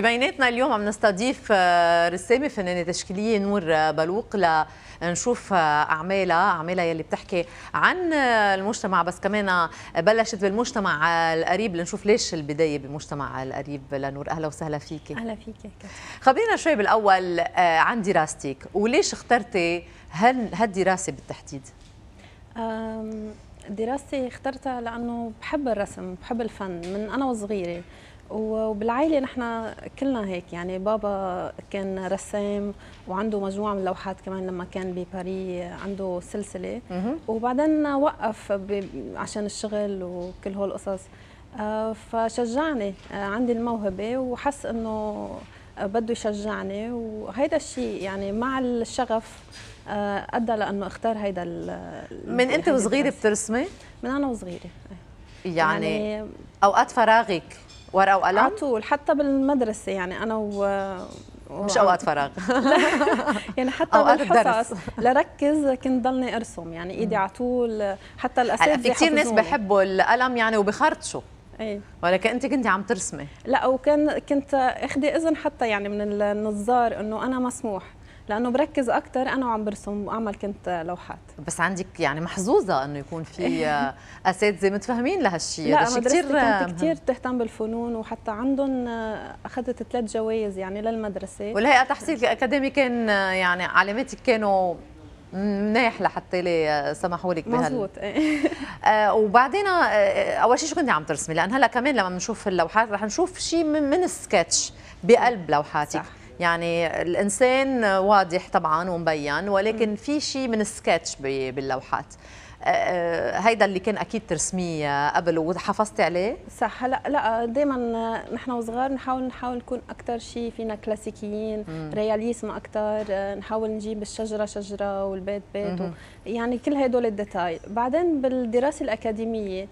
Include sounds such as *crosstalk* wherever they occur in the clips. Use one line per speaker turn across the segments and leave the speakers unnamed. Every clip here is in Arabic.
ببيناتنا اليوم عم نستضيف آه، رسامه فنانه تشكيليه نور آه، بلوق لنشوف آه، اعمالها اعمالها يلي بتحكي عن المجتمع بس كمان بلشت بالمجتمع القريب لنشوف ليش البدايه بالمجتمع القريب لنور اهلا وسهلا فيكي اهلا فيكي خبرينا شوي بالاول عن دراستك وليش اخترتي هالدراسه بالتحديد
دراستي اخترتها لانه بحب الرسم بحب الفن من انا وصغيره وبالعائلة نحن كلنا هيك يعني بابا كان رسام وعنده مجموعة من اللوحات كمان لما كان بباري عنده سلسلة وبعدين وقف عشان الشغل وكل هول القصص آه، فشجعني آه، عندي الموهبة وحس إنه بده يشجعني وهيدا الشيء يعني مع الشغف آه، ادى لانه اختار هيدا من انت وصغيره
بترسمي؟ من انا وصغيره يعني, يعني اوقات فراغك ورقه وقلم على طول حتى بالمدرسه يعني انا و مش اوقات فراغ
*laughs* يعني حتى أوقات بالحصص لركز كنت ضلني ارسم يعني ايدي على طول حتى الاساتذه في كثير ناس بحبوا
القلم يعني وبخرطشوا ايه ولكن انت كنت عم ترسمي
لا وكان كنت اخذي اذن حتى يعني من النظار انه انا مسموح لانه بركز اكثر انا وعم برسم واعمل كنت لوحات بس عندك
يعني محظوظه انه يكون في *laughs* اساتذه متفاهمين لهالشيء لا مدرستي كنت كثير
تهتم بالفنون وحتى عندهم آه، اخذت ثلاث جوائز يعني للمدرسه والهيئه آه، تحصيل
الاكاديمي كان آه، يعني علاماتك كانوا منيح لحتى لي سمحوا لك بهال مزبوط إيه. *laughs* آه وبعدين آه اول شيء شو كنت عم ترسمي لان هلا كمان لما بنشوف اللوحات رح نشوف شيء من, من السكتش بقلب لوحاتك صح. يعني الانسان واضح طبعا ومبين ولكن في شيء من السكتش باللوحات أه، أه، هيدا اللي كان اكيد ترسميه قبل وحافظتي عليه صح هلا لا
دائما نحن وصغار نحاول نحاول نكون اكثر شيء فينا كلاسيكيين رياليزم اكثر أه، نحاول نجيب الشجره شجره والبيت بيت يعني كل هدول الديتاي بعدين بالدراسه الاكاديميه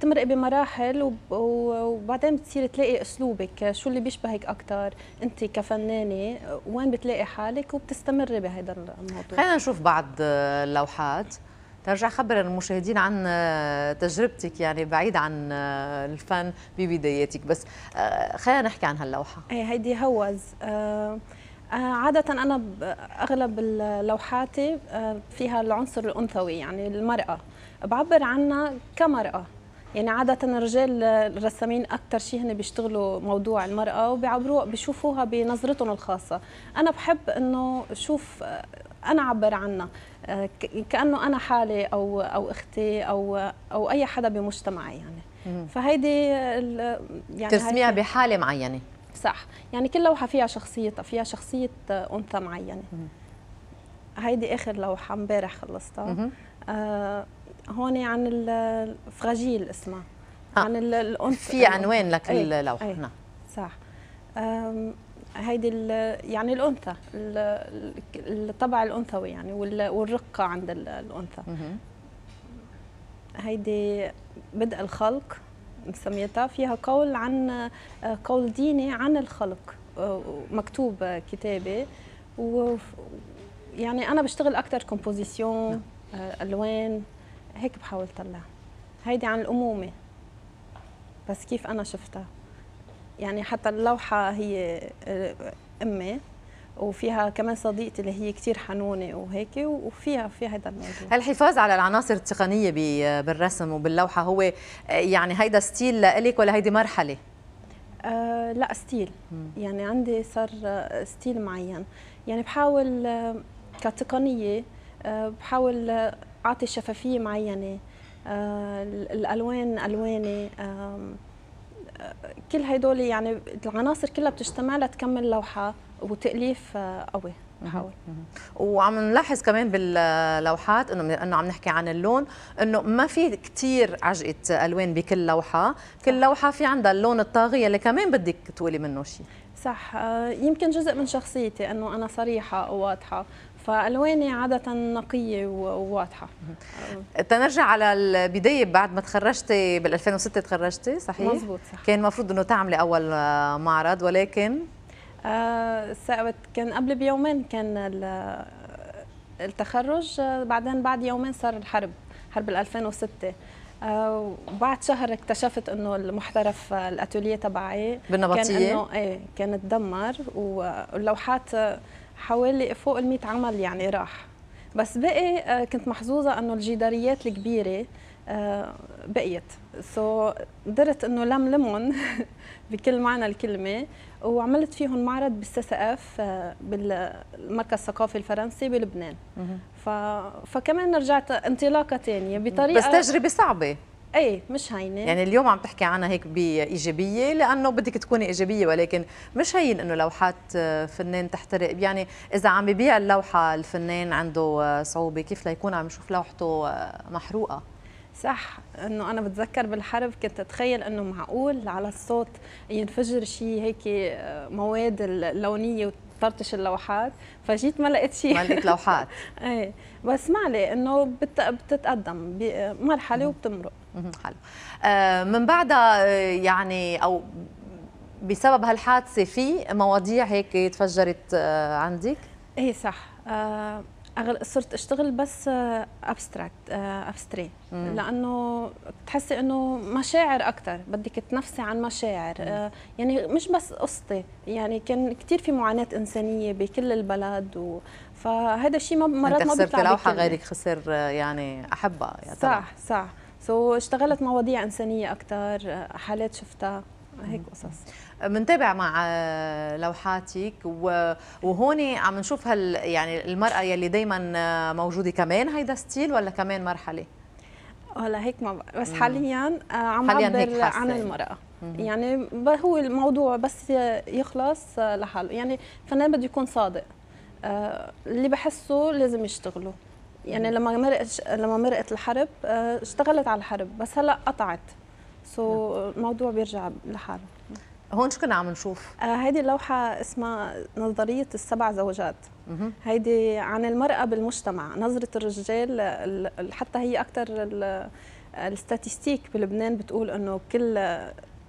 تمرق بمراحل وبعدين بتصير تلاقي اسلوبك شو اللي بيشبهك اكثر انت كفنانه وين بتلاقي حالك وبتستمري بهذا الموضوع خلينا
نشوف بعض آه، اللوحات ترجع خبر المشاهدين عن آه، تجربتك يعني بعيد عن آه، الفن ببداياتك بس خلينا نحكي عن هاللوحه
ايه هيدي هوز عادة أنا أغلب لوحاتي فيها العنصر الأنثوي يعني المرأة بعبر عنها كمرأة يعني عادة الرجال الرسامين أكثر شيء هن بيشتغلوا موضوع المرأة وبيعبروها بيشوفوها بنظرتهم الخاصة أنا بحب أنه شوف أنا أعبر عنها كأنه أنا حالي أو, أو أختي أو, أو أي حدا بمجتمعي يعني فهيدي يعني ترسميها بحالة معينة صح يعني كل لوحة فيها شخصيتها فيها شخصية أنثى معينة هيدي آخر لوحة امبارح خلصتها آه هون عن الفراجيل اسمها آه. عن الانثى في عنوان لك أي. اللوحه أي. نعم صح هيدي يعني الانثى الطبع الانثوي يعني والرقه عند الانثى هيدي بدء الخلق سميتها فيها قول عن قول ديني عن الخلق مكتوب كتابي ويعني انا بشتغل اكثر كومبوزيسيون نعم. الوان هيك بحاول طلع هيدي عن الامومه بس كيف انا شفتها يعني حتى اللوحه هي آه، امي وفيها كمان صديقتي اللي هي كثير حنونه وهيك وفيها في هذا الموضوع
الحفاظ على العناصر التقنيه آه، بالرسم وباللوحه هو آه، يعني هيدا ستيل لك ولا هيدي مرحله
أه لا ستيل م. يعني عندي صار ستيل معين يعني بحاول كتقنيه بحاول اعطي شفافيه معينه آه، الالوان الوانه آه، كل هدول يعني العناصر كلها بتجتمع لتكمل لوحه وتاليف آه، قوي
بحاول وعم نلاحظ كمان باللوحات انه انه عم نحكي عن اللون انه ما في كثير عجقه الوان بكل لوحه كل لوحه في عندها اللون الطاغيه اللي كمان بدك تقولي منه شيء
صح يمكن جزء من شخصيتي انه انا صريحه وواضحه فالواني عاده نقيه وواضحه
تنرجع على البدايه بعد ما تخرجتي بال 2006 تخرجتي صحيح مزبوط صح. كان المفروض انه تعملي اول معرض ولكن آه كان
قبل بيومين كان التخرج آه، بعدين بعد يومين صار الحرب حرب 2006 آه، وبعد شهر اكتشفت انه المحترف الاتوليه تبعي بالنبطيه كان انه ايه كان تدمر واللوحات حوالي فوق ال 100 عمل يعني راح بس بقي آه، كنت محظوظه انه الجداريات الكبيره آه، بقيت سو so, قدرت انه لمون *laughs* بكل معنى الكلمه وعملت فيهم معرض بالسي اف آه، بالمركز الثقافي الفرنسي بلبنان ف... فكمان رجعت انطلاقه ثانيه بطريقه بس تجربه صعبه ايه مش هينه يعني
اليوم عم تحكي عنها هيك بايجابيه لانه بدك تكوني ايجابيه ولكن مش هين انه لوحات آه، فنان تحترق يعني اذا عم ببيع اللوحه الفنان عنده آه، صعوبه كيف ليكون عم يشوف لوحته آه، محروقه صح
انه انا بتذكر بالحرب كنت اتخيل انه معقول على الصوت ينفجر شيء هيك مواد اللونيه وتطرطش اللوحات فجيت ما لقيت شيء ما لقيت لوحات *laughs* ايه بس ما عليه انه
بتتقدم بمرحله وبتمرق حلو آه، من بعدها آه، يعني او بسبب هالحادثه في مواضيع هيك تفجرت آه، عندك؟ ايه صح أغل... صرت اشتغل بس ابستراكت
ابستري لانه تحسي انه مشاعر اكثر بدك تنفسي عن مشاعر مم. يعني مش بس قصتي يعني كان كثير في معاناه انسانيه بكل البلد و... فهذا الشيء ما مرات ما بيطلع لوحه غيرك
خسر يعني احبها يا صح
صح سو so, اشتغلت مواضيع انسانيه اكثر حالات شفتها
هيك قصص منتابع مع آه، لوحاتك وهون عم نشوف هال يعني المراه يلي دائما آه، موجوده كمان هيدا ستيل ولا كمان مرحله
هلا هيك ما بس حاليا آه، عم عبر عن المراه يعني هو الموضوع بس يخلص لحاله يعني الفنان بده يكون صادق اللي بحسه لازم يشتغله يعني لما مرقت لما مرقت الحرب آه، اشتغلت على الحرب بس هلا قطعت سو الموضوع بيرجع لحاله هون شو كنا عم نشوف؟ آه، هيدي اللوحة اسمها نظرية السبع زوجات هيدي عن المرأة بالمجتمع نظرة الرجال حتى هي أكثر الستاتيستيك بلبنان بتقول إنه كل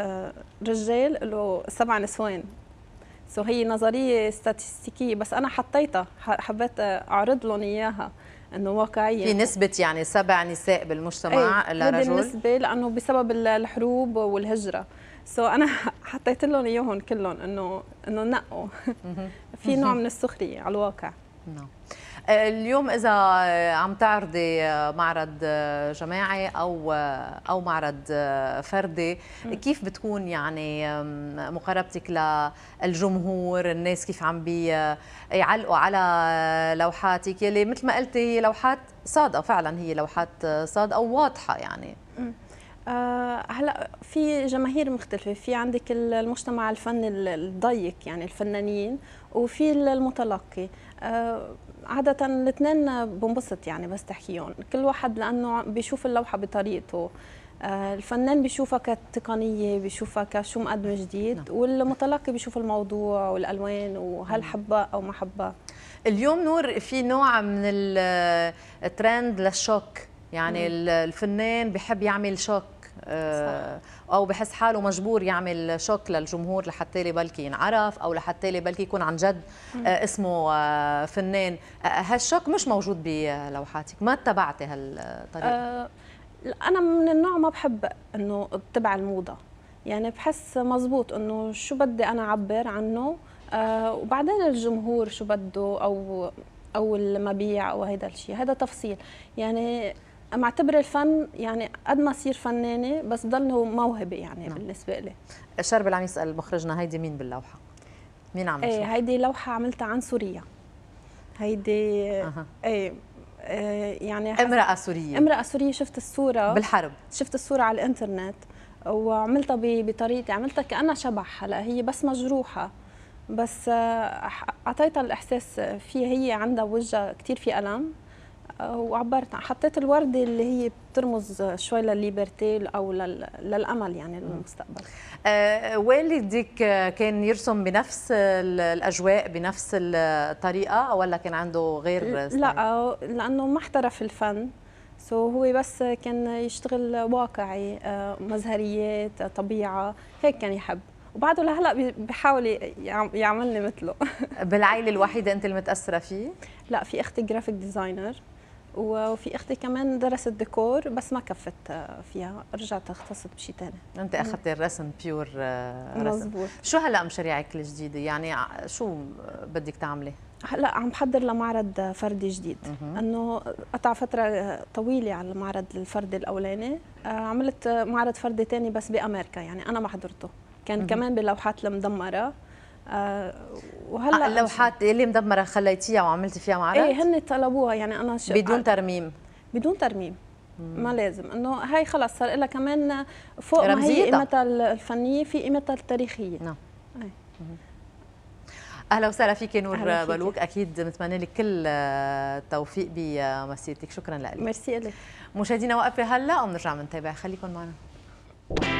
آه، رجال له سبع نسوان سو هي نظرية استاتستيكية بس أنا حطيتها حبيت أعرض لهم إياها انه واقعيا في نسبه
يعني سبع نساء بالمجتمع أيه. لرجل بالنسبه
لانه بسبب الحروب والهجره سو so انا *laughs* حطيت لهم اياهم كلهم انه انه نقوا
في نوع من السخريه على الواقع نعم no. اليوم اذا عم تعرضي معرض جماعي او او معرض فردي كيف بتكون يعني مقاربتك للجمهور الناس كيف عم بيعلقوا على لوحاتك يلي مثل ما قلتي هي لوحات صادقه فعلا هي لوحات صادقه وواضحه يعني
آه هلا في جماهير مختلفه في عندك المجتمع الفني الضيق يعني الفنانين وفي المتلقي آه، عادة الاثنين بنبسط يعني بس تحكيهم كل واحد لأنه بيشوف اللوحة بطريقته آه، الفنان بيشوفها كتقنية بيشوفها كشو مقدم جديد نعم. والمتلقي بيشوف الموضوع والألوان وهل حبة أو ما
حبة اليوم نور في نوع من الترند للشوك يعني الفنان بحب يعمل شوك آه، او بحس حاله مجبور يعمل شوك للجمهور لحتى لي بلكي ينعرف او لحتى لي بلكي يكون عن جد آه، اسمه آه، فنان هالشوك مش موجود بلوحاتك ما اتبعتي هالطريقه أه
انا من النوع ما بحب انه اتبع الموضه يعني بحس مزبوط انه شو بدي انا اعبر عنه أه وبعدين الجمهور شو بده او او المبيع او هيدا الشيء هذا تفصيل يعني معتبره الفن يعني قد ما صير فنانه بس ضله موهبه يعني نعم. بالنسبه لي
الشرب اللي عم يسال مخرجنا هيدي مين باللوحه؟ مين عم ايه
هيدي لوحه عملتها عن سوريا
هيدي أه. ايه يعني امرأة سورية امرأة
سورية شفت الصورة بالحرب شفت الصورة على الانترنت وعملتها بطريقتي عملتها كأنها شبح هلا هي بس مجروحة بس آه، اعطيتها الاحساس فيها هي عندها وجه كثير في الم وعبرت حطيت الورده اللي هي بترمز شوي للليبرتي او للامل يعني للمستقبل
آه، والدك كان يرسم بنفس الاجواء بنفس الطريقه ولا كان عنده غير لا آه، لانه ما احترف الفن سو
هو بس كان يشتغل واقعي آه، مزهريات طبيعه هيك كان يحب وبعده لهلا بحاول يعملني مثله *laughs* بالعائله الوحيده انت المتاثره فيه لا في اختي جرافيك ديزاينر وفي اختي كمان درست
ديكور بس ما كفت آه، فيها رجعت اختصت بشيء ثاني انت اخذتي الرسم بيور آه، رسم مزبوط. شو هلا مشاريعك الجديده يعني شو بدك تعملي
هلا عم بحضر لمعرض فردي جديد انه قطع فتره طويله على المعرض الفردي الاولاني آه، عملت معرض فردي ثاني بس بامريكا يعني انا ما حضرته
كان كمان باللوحات المدمره آه، وهلا آه، اللوحات اللي مدمره خليتيها وعملتي فيها معرض؟ ايه
هن طلبوها يعني انا شو بدون
ترميم بدون ترميم ما
لازم انه هاي خلص صار لها كمان فوق ما هي قيمتها الفنيه في قيمتها التاريخيه نعم
إيه. اهلا وسهلا فيك نور بلوك اكيد بنتمنى لك كل آه، التوفيق بمسيرتك شكرا لك ميرسي لك مشاهدينا وقفه هلا وبنرجع بنتابع خليكم معنا